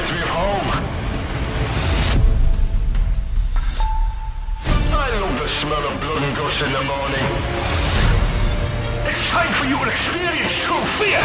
reminds me of home. I know the smell of blood and guts in the morning. It's time for you to experience true fear!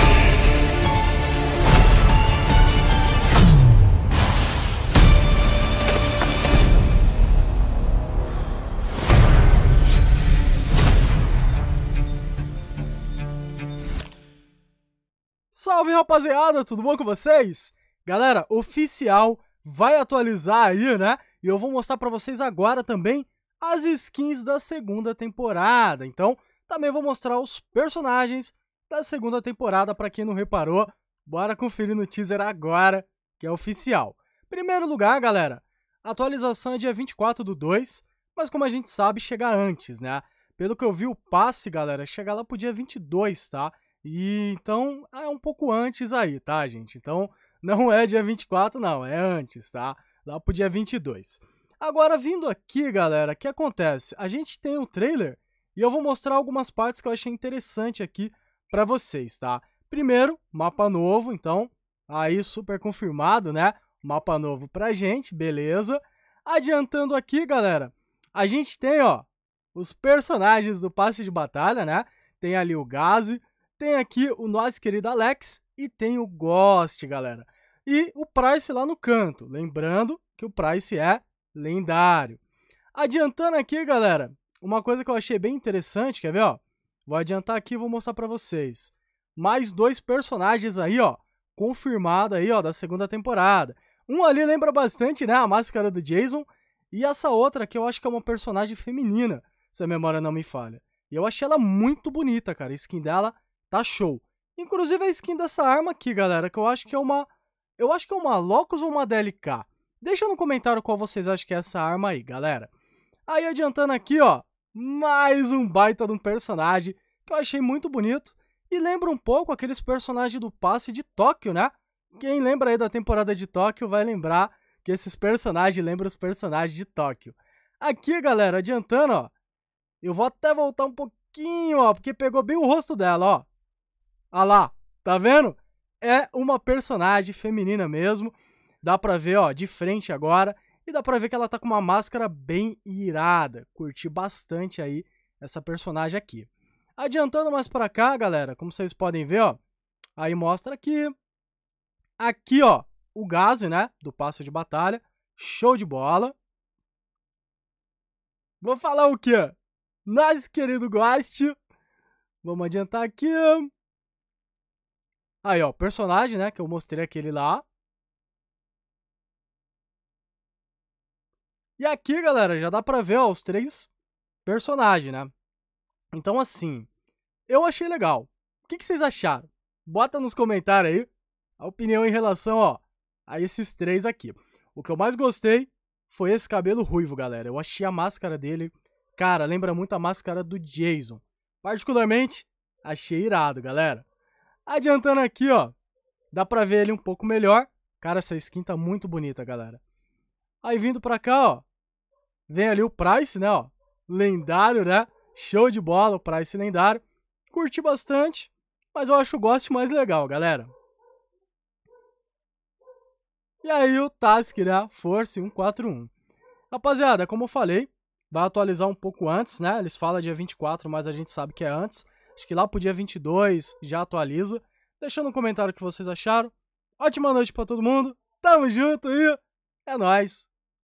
Salve rapaziada, tudo bom com vocês? Galera, oficial vai atualizar aí, né? E eu vou mostrar para vocês agora também as skins da segunda temporada. Então, também vou mostrar os personagens da segunda temporada para quem não reparou. Bora conferir no teaser agora, que é oficial. Primeiro lugar, galera, a atualização é dia 24 do 2, mas como a gente sabe, chega antes, né? Pelo que eu vi, o passe, galera, chega lá pro dia 22, tá? E então é um pouco antes aí, tá, gente? Então não é dia 24, não, é antes, tá? Lá pro dia 22. Agora, vindo aqui, galera, o que acontece? A gente tem um trailer e eu vou mostrar algumas partes que eu achei interessante aqui para vocês, tá? Primeiro, mapa novo, então, aí super confirmado, né? Mapa novo pra gente, beleza. Adiantando aqui, galera, a gente tem, ó, os personagens do passe de batalha, né? Tem ali o Gazi, tem aqui o nosso querido Alex e tem o Ghost, galera e o Price lá no canto. Lembrando que o Price é lendário. Adiantando aqui, galera, uma coisa que eu achei bem interessante, quer ver, ó? Vou adiantar aqui e vou mostrar para vocês. Mais dois personagens aí, ó, confirmado aí, ó, da segunda temporada. Um ali lembra bastante, né, a máscara do Jason, e essa outra que eu acho que é uma personagem feminina, se a memória não me falha. E eu achei ela muito bonita, cara, a skin dela tá show. Inclusive a skin dessa arma aqui, galera, que eu acho que é uma eu acho que é uma Locus ou uma DLK. Deixa no comentário qual vocês acham que é essa arma aí, galera. Aí adiantando aqui, ó, mais um baita de um personagem que eu achei muito bonito e lembra um pouco aqueles personagens do passe de Tóquio, né? Quem lembra aí da temporada de Tóquio vai lembrar que esses personagens lembram os personagens de Tóquio. Aqui, galera, adiantando, ó, eu vou até voltar um pouquinho, ó, porque pegou bem o rosto dela, ó. Ah lá, tá vendo? é uma personagem feminina mesmo. Dá pra ver, ó, de frente agora. E dá pra ver que ela tá com uma máscara bem irada. Curti bastante aí essa personagem aqui. Adiantando mais pra cá, galera, como vocês podem ver, ó. Aí mostra aqui. Aqui, ó, o gás, né, do passo de batalha. Show de bola. Vou falar o quê? Nós, querido Ghost, Vamos adiantar aqui. Aí, ó, personagem, né? Que eu mostrei aquele lá. E aqui, galera, já dá pra ver ó, os três personagens, né? Então, assim, eu achei legal. O que, que vocês acharam? Bota nos comentários aí a opinião em relação ó, a esses três aqui. O que eu mais gostei foi esse cabelo ruivo, galera. Eu achei a máscara dele, cara, lembra muito a máscara do Jason. Particularmente, achei irado, galera. Adiantando aqui, ó, dá pra ver ele um pouco melhor. Cara, essa skin tá muito bonita, galera. Aí vindo pra cá, ó, vem ali o Price, né, ó, lendário, né? Show de bola o Price lendário. Curti bastante, mas eu acho o Ghost mais legal, galera. E aí o Task, né? Force 141. Rapaziada, como eu falei, vai atualizar um pouco antes, né? Eles falam dia 24, mas a gente sabe que é antes. Acho que lá pro dia 22 já atualiza. Deixando um comentário o que vocês acharam. Ótima noite para todo mundo. Tamo junto e é nóis.